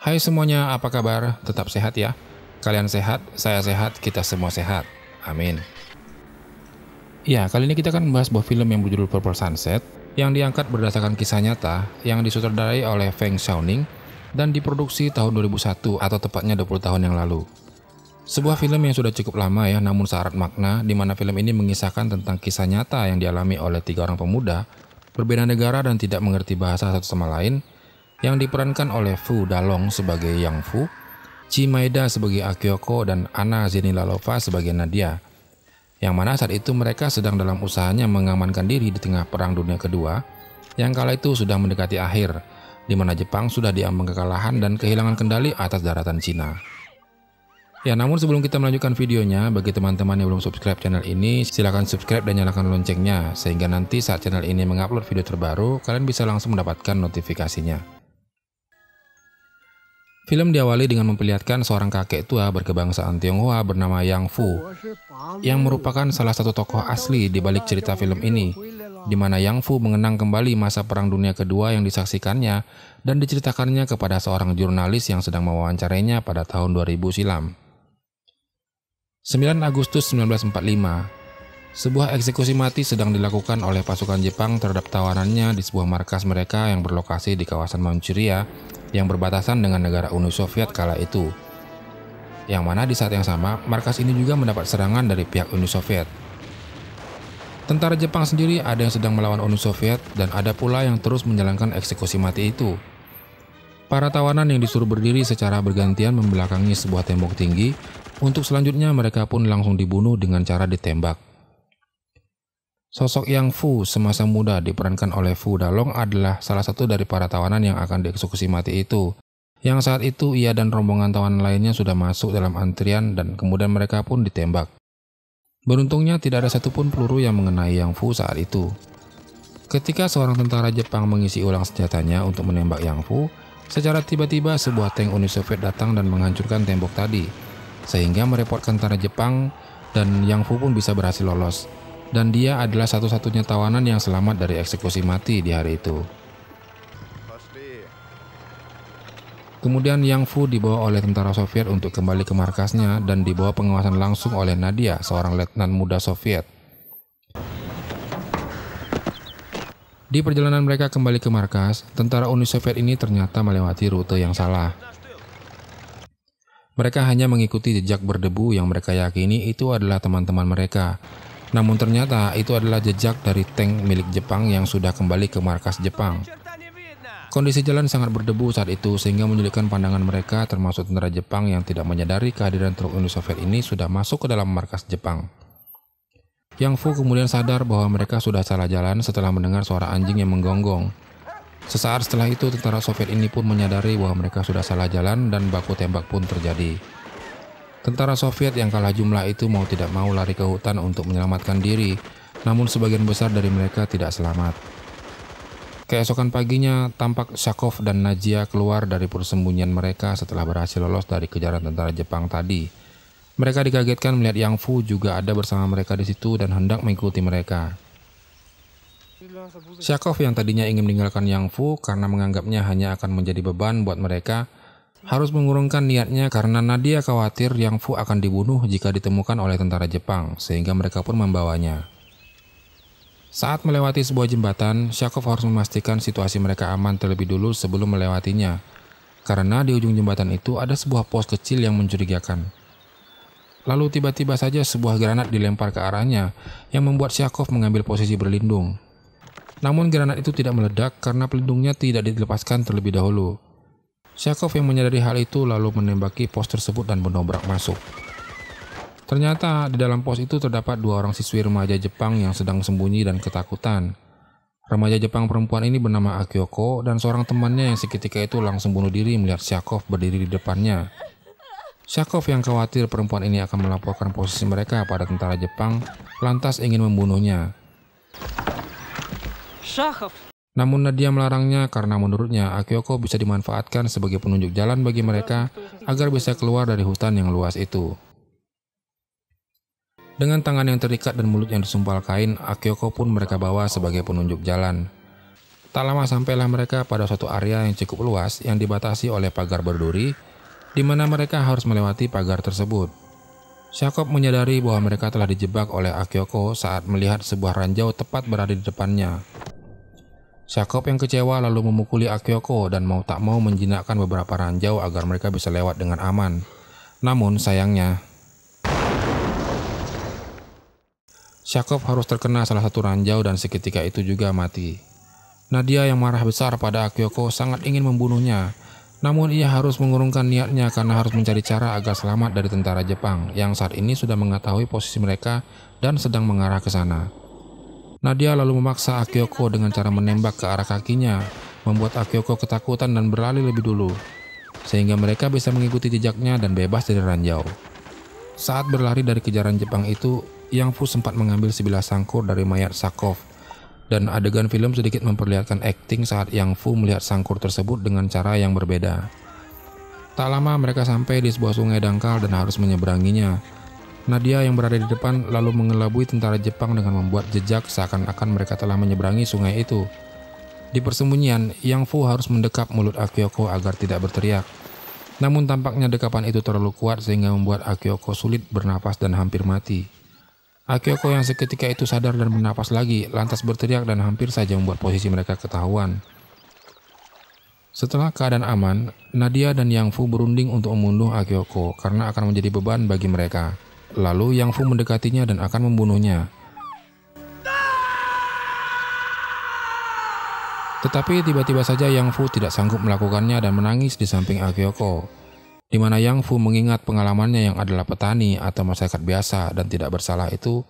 Hai semuanya, apa kabar? Tetap sehat ya? Kalian sehat, saya sehat, kita semua sehat. Amin. Ya, kali ini kita akan membahas sebuah film yang berjudul Purple Sunset yang diangkat berdasarkan kisah nyata yang disutradarai oleh Feng Xiaoning dan diproduksi tahun 2001 atau tepatnya 20 tahun yang lalu. Sebuah film yang sudah cukup lama ya, namun syarat makna di mana film ini mengisahkan tentang kisah nyata yang dialami oleh tiga orang pemuda berbeda negara dan tidak mengerti bahasa satu sama lain yang diperankan oleh Fu Dalong sebagai Yang Fu, Chi Maeda sebagai Akioko, dan Anna Zenilalova sebagai Nadia, yang mana saat itu mereka sedang dalam usahanya mengamankan diri di tengah Perang Dunia Kedua, yang kala itu sudah mendekati akhir, di mana Jepang sudah diambang kekalahan dan kehilangan kendali atas daratan Cina. Ya namun sebelum kita melanjutkan videonya, bagi teman-teman yang belum subscribe channel ini, silahkan subscribe dan nyalakan loncengnya, sehingga nanti saat channel ini mengupload video terbaru, kalian bisa langsung mendapatkan notifikasinya. Film diawali dengan memperlihatkan seorang kakek tua berkebangsaan Tionghoa bernama Yang Fu, yang merupakan salah satu tokoh asli di balik cerita film ini, di mana Yang Fu mengenang kembali masa Perang Dunia Kedua yang disaksikannya dan diceritakannya kepada seorang jurnalis yang sedang mewawancarainya pada tahun 2000 silam. 9 Agustus 1945, sebuah eksekusi mati sedang dilakukan oleh pasukan Jepang terhadap tawanannya di sebuah markas mereka yang berlokasi di kawasan Manchuria yang berbatasan dengan negara Uni Soviet kala itu. Yang mana di saat yang sama, markas ini juga mendapat serangan dari pihak Uni Soviet. Tentara Jepang sendiri ada yang sedang melawan Uni Soviet dan ada pula yang terus menjalankan eksekusi mati itu. Para tawanan yang disuruh berdiri secara bergantian membelakangi sebuah tembok tinggi, untuk selanjutnya mereka pun langsung dibunuh dengan cara ditembak. Sosok Yang Fu semasa muda diperankan oleh Fu Dalong adalah salah satu dari para tawanan yang akan dieksekusi mati itu. Yang saat itu ia dan rombongan tawanan lainnya sudah masuk dalam antrian dan kemudian mereka pun ditembak. Beruntungnya tidak ada satupun peluru yang mengenai Yang Fu saat itu. Ketika seorang tentara Jepang mengisi ulang senjatanya untuk menembak Yang Fu, secara tiba-tiba sebuah tank Uni Soviet datang dan menghancurkan tembok tadi, sehingga merepotkan tentara Jepang dan Yang Fu pun bisa berhasil lolos dan dia adalah satu-satunya tawanan yang selamat dari eksekusi mati di hari itu. Kemudian Yang Fu dibawa oleh tentara Soviet untuk kembali ke markasnya dan dibawa pengawasan langsung oleh Nadia, seorang letnan muda Soviet. Di perjalanan mereka kembali ke markas, tentara Uni Soviet ini ternyata melewati rute yang salah. Mereka hanya mengikuti jejak berdebu yang mereka yakini itu adalah teman-teman mereka, namun ternyata itu adalah jejak dari tank milik Jepang yang sudah kembali ke markas Jepang. Kondisi jalan sangat berdebu saat itu sehingga menyulitkan pandangan mereka termasuk tentara Jepang yang tidak menyadari kehadiran truk Uni Soviet ini sudah masuk ke dalam markas Jepang. Yang Fu kemudian sadar bahwa mereka sudah salah jalan setelah mendengar suara anjing yang menggonggong. Sesaat setelah itu tentara Soviet ini pun menyadari bahwa mereka sudah salah jalan dan baku tembak pun terjadi. Tentara Soviet yang kalah jumlah itu mau tidak mau lari ke hutan untuk menyelamatkan diri, namun sebagian besar dari mereka tidak selamat. Keesokan paginya, tampak Shakov dan Najia keluar dari persembunyian mereka setelah berhasil lolos dari kejaran tentara Jepang tadi. Mereka dikagetkan melihat Yang Fu juga ada bersama mereka di situ dan hendak mengikuti mereka. Shakov yang tadinya ingin meninggalkan Yang Fu karena menganggapnya hanya akan menjadi beban buat mereka, harus mengurungkan niatnya karena Nadia khawatir Yang Fu akan dibunuh jika ditemukan oleh tentara Jepang, sehingga mereka pun membawanya. Saat melewati sebuah jembatan, Shakov harus memastikan situasi mereka aman terlebih dulu sebelum melewatinya, karena di ujung jembatan itu ada sebuah pos kecil yang mencurigakan. Lalu tiba-tiba saja sebuah granat dilempar ke arahnya, yang membuat Shakov mengambil posisi berlindung. Namun granat itu tidak meledak karena pelindungnya tidak dilepaskan terlebih dahulu, Syakov yang menyadari hal itu lalu menembaki pos tersebut dan mendobrak masuk. Ternyata di dalam pos itu terdapat dua orang siswi remaja Jepang yang sedang sembunyi dan ketakutan. Remaja Jepang perempuan ini bernama Akioko dan seorang temannya yang seketika itu langsung bunuh diri melihat Syakov berdiri di depannya. Syakov yang khawatir perempuan ini akan melaporkan posisi mereka pada tentara Jepang lantas ingin membunuhnya. Syakov, namun Nadia melarangnya karena menurutnya Akiyoko bisa dimanfaatkan sebagai penunjuk jalan bagi mereka agar bisa keluar dari hutan yang luas itu. Dengan tangan yang terikat dan mulut yang disumpal kain, Akiyoko pun mereka bawa sebagai penunjuk jalan. Tak lama sampailah mereka pada suatu area yang cukup luas yang dibatasi oleh pagar berduri, di mana mereka harus melewati pagar tersebut. Syakop menyadari bahwa mereka telah dijebak oleh Akiyoko saat melihat sebuah ranjau tepat berada di depannya. Sakob yang kecewa lalu memukuli Akioko dan mau tak mau menjinakkan beberapa ranjau agar mereka bisa lewat dengan aman. Namun sayangnya, Sakob harus terkena salah satu ranjau dan seketika itu juga mati. Nadia yang marah besar pada Akioko sangat ingin membunuhnya, namun ia harus mengurungkan niatnya karena harus mencari cara agar selamat dari tentara Jepang yang saat ini sudah mengetahui posisi mereka dan sedang mengarah ke sana. Nadia lalu memaksa Akioko dengan cara menembak ke arah kakinya, membuat Akioko ketakutan dan berlari lebih dulu, sehingga mereka bisa mengikuti jejaknya dan bebas dari ranjau. Saat berlari dari kejaran Jepang itu, Yang Fu sempat mengambil sebilah sangkur dari mayat Sakov, dan adegan film sedikit memperlihatkan akting saat Yang Fu melihat sangkur tersebut dengan cara yang berbeda. Tak lama mereka sampai di sebuah sungai dangkal dan harus menyeberanginya, Nadia yang berada di depan lalu mengelabui tentara Jepang dengan membuat jejak seakan-akan mereka telah menyeberangi sungai itu. Di persembunyian, Yang Fu harus mendekap mulut Akioko agar tidak berteriak. Namun tampaknya dekapan itu terlalu kuat sehingga membuat Akioko sulit bernapas dan hampir mati. Akioko yang seketika itu sadar dan bernapas lagi, lantas berteriak dan hampir saja membuat posisi mereka ketahuan. Setelah keadaan aman, Nadia dan Yang Fu berunding untuk membunuh Akioko karena akan menjadi beban bagi mereka. Lalu Yang Fu mendekatinya dan akan membunuhnya. Tetapi tiba-tiba saja Yang Fu tidak sanggup melakukannya dan menangis di samping Akiyoko. di mana Yang Fu mengingat pengalamannya yang adalah petani atau masyarakat biasa dan tidak bersalah itu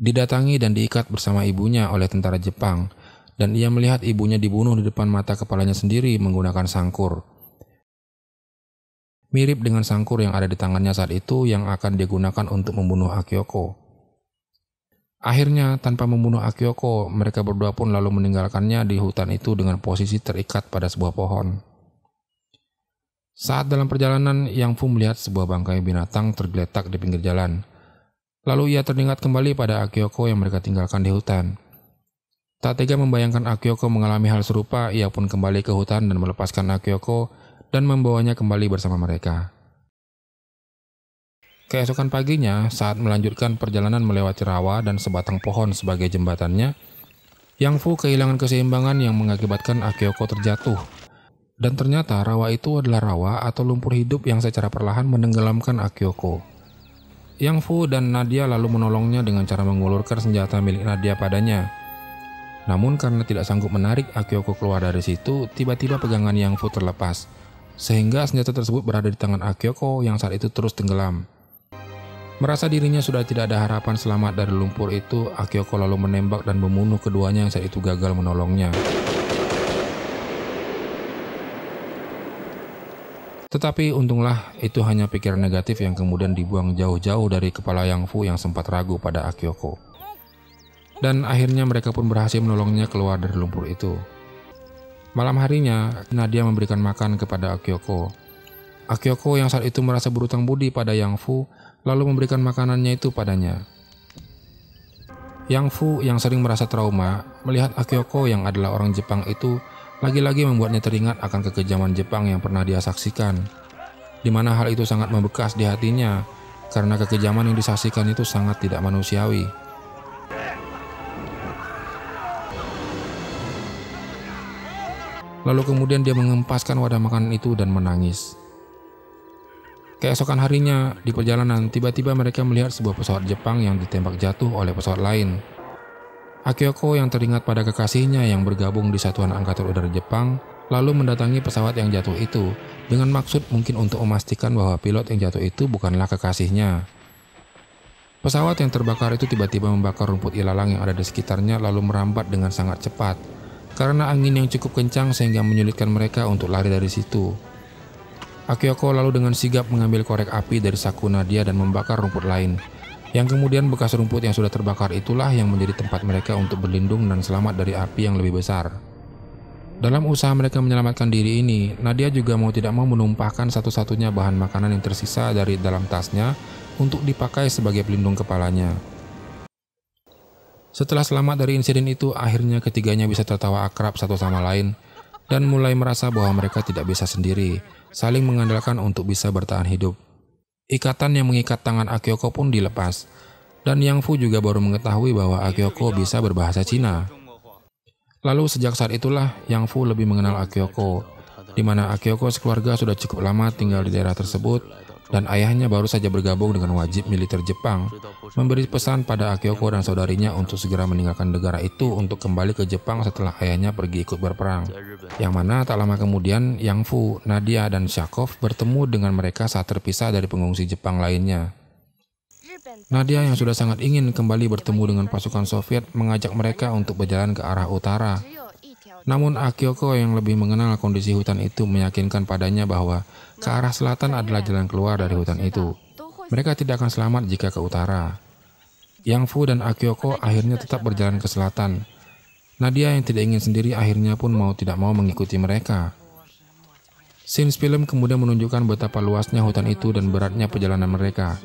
didatangi dan diikat bersama ibunya oleh tentara Jepang dan ia melihat ibunya dibunuh di depan mata kepalanya sendiri menggunakan sangkur mirip dengan sangkur yang ada di tangannya saat itu yang akan digunakan untuk membunuh Akioko. Akhirnya, tanpa membunuh Akioko mereka berdua pun lalu meninggalkannya di hutan itu dengan posisi terikat pada sebuah pohon. Saat dalam perjalanan, Yang Fu melihat sebuah bangkai binatang tergeletak di pinggir jalan. Lalu ia teringat kembali pada Akioko yang mereka tinggalkan di hutan. Tak tega membayangkan Akioko mengalami hal serupa, ia pun kembali ke hutan dan melepaskan Akioko dan membawanya kembali bersama mereka. Keesokan paginya, saat melanjutkan perjalanan melewati rawa dan sebatang pohon sebagai jembatannya, Yang Fu kehilangan keseimbangan yang mengakibatkan Akiyoko terjatuh. Dan ternyata rawa itu adalah rawa atau lumpur hidup yang secara perlahan menenggelamkan Akiyoko. Yang Fu dan Nadia lalu menolongnya dengan cara mengulurkan senjata milik Nadia padanya. Namun karena tidak sanggup menarik Akiyoko keluar dari situ, tiba-tiba pegangan Yang Fu terlepas sehingga senjata tersebut berada di tangan Akyoko yang saat itu terus tenggelam. Merasa dirinya sudah tidak ada harapan selamat dari lumpur itu, Akyoko lalu menembak dan membunuh keduanya yang saat itu gagal menolongnya. Tetapi untunglah itu hanya pikiran negatif yang kemudian dibuang jauh-jauh dari kepala Yang Fu yang sempat ragu pada Akyoko. Dan akhirnya mereka pun berhasil menolongnya keluar dari lumpur itu. Malam harinya, Nadia memberikan makan kepada Akyoko. Akyoko yang saat itu merasa berutang budi pada Yang Fu, lalu memberikan makanannya itu padanya. Yang Fu yang sering merasa trauma, melihat Akyoko yang adalah orang Jepang itu lagi-lagi membuatnya teringat akan kekejaman Jepang yang pernah dia saksikan. Di mana hal itu sangat membekas di hatinya, karena kekejaman yang disaksikan itu sangat tidak manusiawi. Lalu kemudian dia mengempaskan wadah makanan itu dan menangis. Keesokan harinya, di perjalanan, tiba-tiba mereka melihat sebuah pesawat Jepang yang ditembak jatuh oleh pesawat lain. Akiyoko yang teringat pada kekasihnya yang bergabung di Satuan Angkatan Udara Jepang, lalu mendatangi pesawat yang jatuh itu dengan maksud mungkin untuk memastikan bahwa pilot yang jatuh itu bukanlah kekasihnya. Pesawat yang terbakar itu tiba-tiba membakar rumput ilalang yang ada di sekitarnya lalu merambat dengan sangat cepat karena angin yang cukup kencang sehingga menyulitkan mereka untuk lari dari situ. Akiyoko lalu dengan sigap mengambil korek api dari saku Nadia dan membakar rumput lain. Yang kemudian bekas rumput yang sudah terbakar itulah yang menjadi tempat mereka untuk berlindung dan selamat dari api yang lebih besar. Dalam usaha mereka menyelamatkan diri ini, Nadia juga mau tidak mau menumpahkan satu-satunya bahan makanan yang tersisa dari dalam tasnya untuk dipakai sebagai pelindung kepalanya. Setelah selamat dari insiden itu, akhirnya ketiganya bisa tertawa akrab satu sama lain dan mulai merasa bahwa mereka tidak bisa sendiri, saling mengandalkan untuk bisa bertahan hidup. Ikatan yang mengikat tangan Akioko pun dilepas, dan Yang Fu juga baru mengetahui bahwa Akioko bisa berbahasa Cina. Lalu sejak saat itulah Yang Fu lebih mengenal Akioko, di mana Akioko sekeluarga sudah cukup lama tinggal di daerah tersebut dan ayahnya baru saja bergabung dengan wajib militer Jepang, memberi pesan pada Akiyoko dan saudarinya untuk segera meninggalkan negara itu untuk kembali ke Jepang setelah ayahnya pergi ikut berperang. Yang mana tak lama kemudian, Yang Fu, Nadia, dan Shakov bertemu dengan mereka saat terpisah dari pengungsi Jepang lainnya. Nadia yang sudah sangat ingin kembali bertemu dengan pasukan Soviet mengajak mereka untuk berjalan ke arah utara, namun Akioko yang lebih mengenal kondisi hutan itu meyakinkan padanya bahwa ke arah selatan adalah jalan keluar dari hutan itu. Mereka tidak akan selamat jika ke utara. Yang Fu dan Akioko akhirnya tetap berjalan ke selatan. Nadia yang tidak ingin sendiri akhirnya pun mau tidak mau mengikuti mereka. Scene film kemudian menunjukkan betapa luasnya hutan itu dan beratnya perjalanan mereka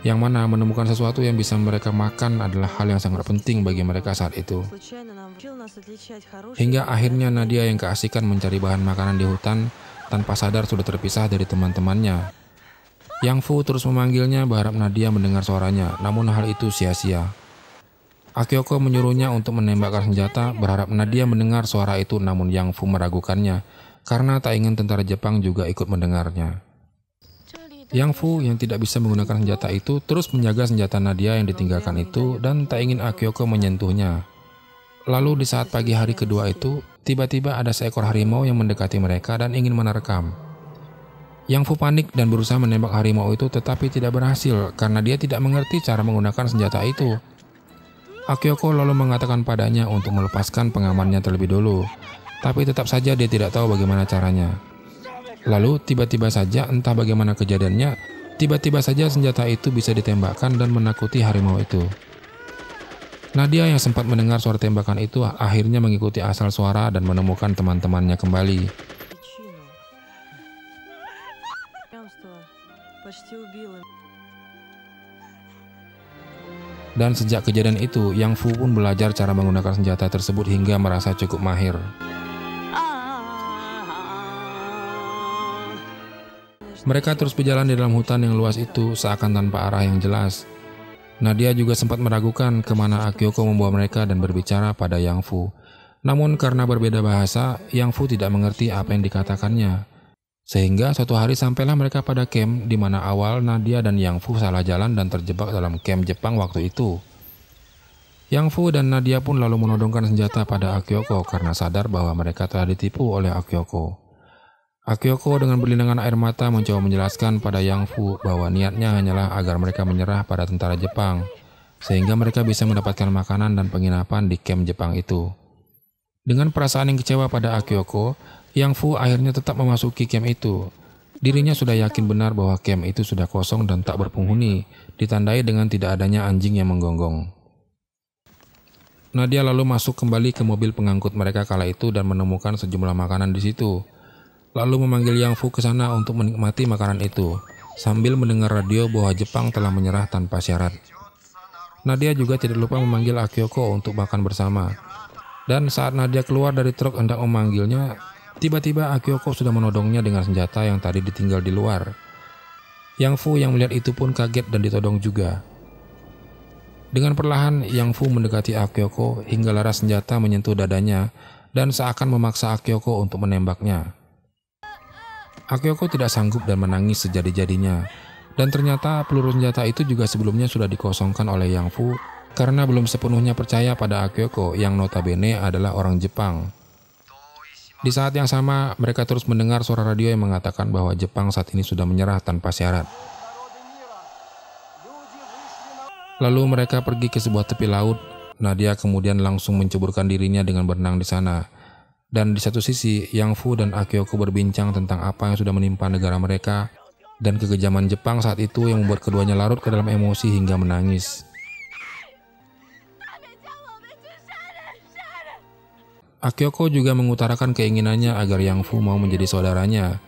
yang mana menemukan sesuatu yang bisa mereka makan adalah hal yang sangat penting bagi mereka saat itu. Hingga akhirnya Nadia yang keasikan mencari bahan makanan di hutan tanpa sadar sudah terpisah dari teman-temannya. Yang Fu terus memanggilnya berharap Nadia mendengar suaranya, namun hal itu sia-sia. Akioko menyuruhnya untuk menembakkan senjata berharap Nadia mendengar suara itu namun Yang Fu meragukannya karena tak ingin tentara Jepang juga ikut mendengarnya. Yang Fu yang tidak bisa menggunakan senjata itu terus menjaga senjata Nadia yang ditinggalkan itu dan tak ingin Akioko menyentuhnya. Lalu di saat pagi hari kedua itu, tiba-tiba ada seekor harimau yang mendekati mereka dan ingin menerkam. Yang Fu panik dan berusaha menembak harimau itu tetapi tidak berhasil karena dia tidak mengerti cara menggunakan senjata itu. Akioko lalu mengatakan padanya untuk melepaskan pengamannya terlebih dulu, tapi tetap saja dia tidak tahu bagaimana caranya. Lalu tiba-tiba saja entah bagaimana kejadiannya, tiba-tiba saja senjata itu bisa ditembakkan dan menakuti harimau itu. Nadia yang sempat mendengar suara tembakan itu akhirnya mengikuti asal suara dan menemukan teman-temannya kembali. Dan sejak kejadian itu, Yang Fu pun belajar cara menggunakan senjata tersebut hingga merasa cukup mahir. Mereka terus berjalan di dalam hutan yang luas itu seakan tanpa arah yang jelas. Nadia juga sempat meragukan kemana Akiyoko membawa mereka dan berbicara pada Yang Fu. Namun karena berbeda bahasa, Yang Fu tidak mengerti apa yang dikatakannya. Sehingga suatu hari sampailah mereka pada camp di mana awal Nadia dan Yang Fu salah jalan dan terjebak dalam camp Jepang waktu itu. Yang Fu dan Nadia pun lalu menodongkan senjata pada Akiyoko karena sadar bahwa mereka telah ditipu oleh Akiyoko. Akioko dengan berlinangan air mata mencoba menjelaskan pada Yang Fu bahwa niatnya hanyalah agar mereka menyerah pada tentara Jepang, sehingga mereka bisa mendapatkan makanan dan penginapan di kamp Jepang itu. Dengan perasaan yang kecewa pada Akioko, Yang Fu akhirnya tetap memasuki camp itu. Dirinya sudah yakin benar bahwa camp itu sudah kosong dan tak berpenghuni, ditandai dengan tidak adanya anjing yang menggonggong. Nadia lalu masuk kembali ke mobil pengangkut mereka kala itu dan menemukan sejumlah makanan di situ lalu memanggil Yang Fu ke sana untuk menikmati makanan itu, sambil mendengar radio bahwa Jepang telah menyerah tanpa syarat. Nadia juga tidak lupa memanggil Akioko untuk makan bersama. Dan saat Nadia keluar dari truk hendak memanggilnya, tiba-tiba Akioko sudah menodongnya dengan senjata yang tadi ditinggal di luar. Yang Fu yang melihat itu pun kaget dan ditodong juga. Dengan perlahan, Yang Fu mendekati Akioko hingga laras senjata menyentuh dadanya dan seakan memaksa Akioko untuk menembaknya. Akiyoko tidak sanggup dan menangis sejadi-jadinya. Dan ternyata peluru senjata itu juga sebelumnya sudah dikosongkan oleh Yang Fu karena belum sepenuhnya percaya pada Akiyoko yang notabene adalah orang Jepang. Di saat yang sama, mereka terus mendengar suara radio yang mengatakan bahwa Jepang saat ini sudah menyerah tanpa syarat. Lalu mereka pergi ke sebuah tepi laut. Nadia kemudian langsung menceburkan dirinya dengan berenang di sana. Dan di satu sisi, Yang Fu dan Akiyoko berbincang tentang apa yang sudah menimpa negara mereka dan kekejaman Jepang saat itu yang membuat keduanya larut ke dalam emosi hingga menangis. Akiyoko juga mengutarakan keinginannya agar Yang Fu mau menjadi saudaranya.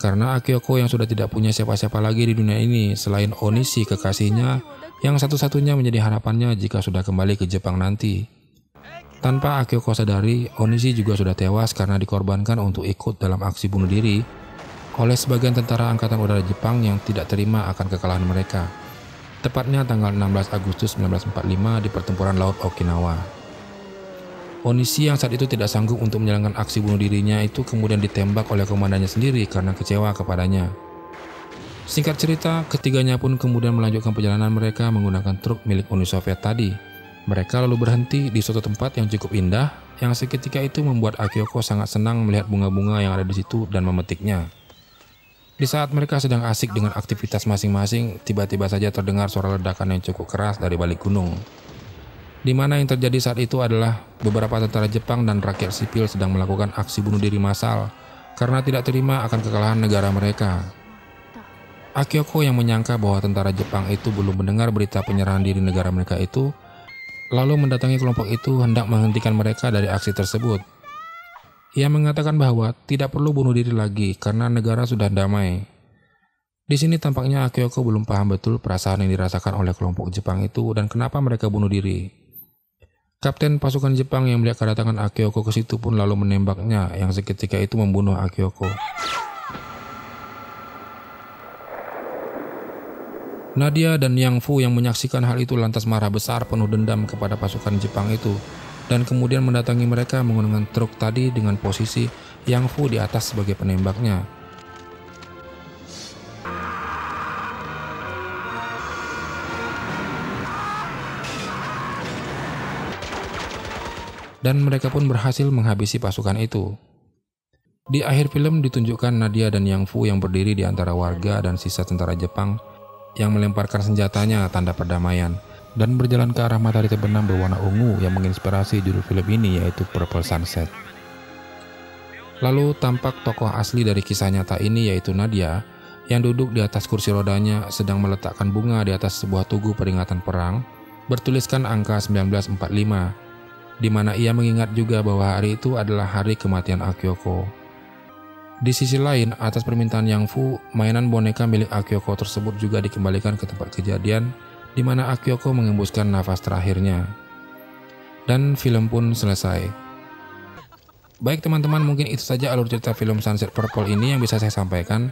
Karena Akiyoko yang sudah tidak punya siapa-siapa lagi di dunia ini selain Onishi kekasihnya yang satu-satunya menjadi harapannya jika sudah kembali ke Jepang nanti. Tanpa Akiko sadari, Onishi juga sudah tewas karena dikorbankan untuk ikut dalam aksi bunuh diri oleh sebagian tentara Angkatan Udara Jepang yang tidak terima akan kekalahan mereka. Tepatnya tanggal 16 Agustus 1945 di pertempuran Laut Okinawa. Onishi yang saat itu tidak sanggup untuk menjalankan aksi bunuh dirinya itu kemudian ditembak oleh komandannya sendiri karena kecewa kepadanya. Singkat cerita, ketiganya pun kemudian melanjutkan perjalanan mereka menggunakan truk milik Uni Soviet tadi mereka lalu berhenti di suatu tempat yang cukup indah, yang seketika itu membuat Akiyoko sangat senang melihat bunga-bunga yang ada di situ dan memetiknya. Di saat mereka sedang asik dengan aktivitas masing-masing, tiba-tiba saja terdengar suara ledakan yang cukup keras dari balik gunung. Di mana yang terjadi saat itu adalah beberapa tentara Jepang dan rakyat sipil sedang melakukan aksi bunuh diri massal karena tidak terima akan kekalahan negara mereka. Akiyoko yang menyangka bahwa tentara Jepang itu belum mendengar berita penyerahan diri negara mereka itu lalu mendatangi kelompok itu hendak menghentikan mereka dari aksi tersebut. Ia mengatakan bahwa tidak perlu bunuh diri lagi karena negara sudah damai. Di sini tampaknya Akiyoko belum paham betul perasaan yang dirasakan oleh kelompok Jepang itu dan kenapa mereka bunuh diri. Kapten pasukan Jepang yang melihat kedatangan Akiyoko ke situ pun lalu menembaknya yang seketika itu membunuh Akiyoko. Nadia dan Yang Fu yang menyaksikan hal itu lantas marah besar penuh dendam kepada pasukan Jepang itu dan kemudian mendatangi mereka menggunakan truk tadi dengan posisi Yang Fu di atas sebagai penembaknya. Dan mereka pun berhasil menghabisi pasukan itu. Di akhir film ditunjukkan Nadia dan Yang Fu yang berdiri di antara warga dan sisa tentara Jepang yang melemparkan senjatanya tanda perdamaian dan berjalan ke arah matahari terbenam berwarna ungu yang menginspirasi judul film ini yaitu Purple Sunset. Lalu tampak tokoh asli dari kisah nyata ini yaitu Nadia yang duduk di atas kursi rodanya sedang meletakkan bunga di atas sebuah tugu peringatan perang bertuliskan angka 1945 di mana ia mengingat juga bahwa hari itu adalah hari kematian Akiyoko di sisi lain, atas permintaan Yang Fu, mainan boneka milik Akioko tersebut juga dikembalikan ke tempat kejadian di mana Akioko mengembuskan nafas terakhirnya. Dan film pun selesai. Baik teman-teman, mungkin itu saja alur cerita film Sunset Purple ini yang bisa saya sampaikan.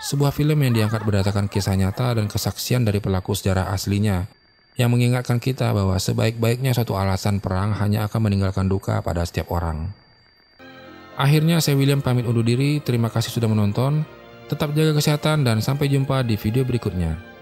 Sebuah film yang diangkat berdasarkan kisah nyata dan kesaksian dari pelaku sejarah aslinya, yang mengingatkan kita bahwa sebaik-baiknya suatu alasan perang hanya akan meninggalkan duka pada setiap orang. Akhirnya saya William pamit undur diri, terima kasih sudah menonton, tetap jaga kesehatan dan sampai jumpa di video berikutnya.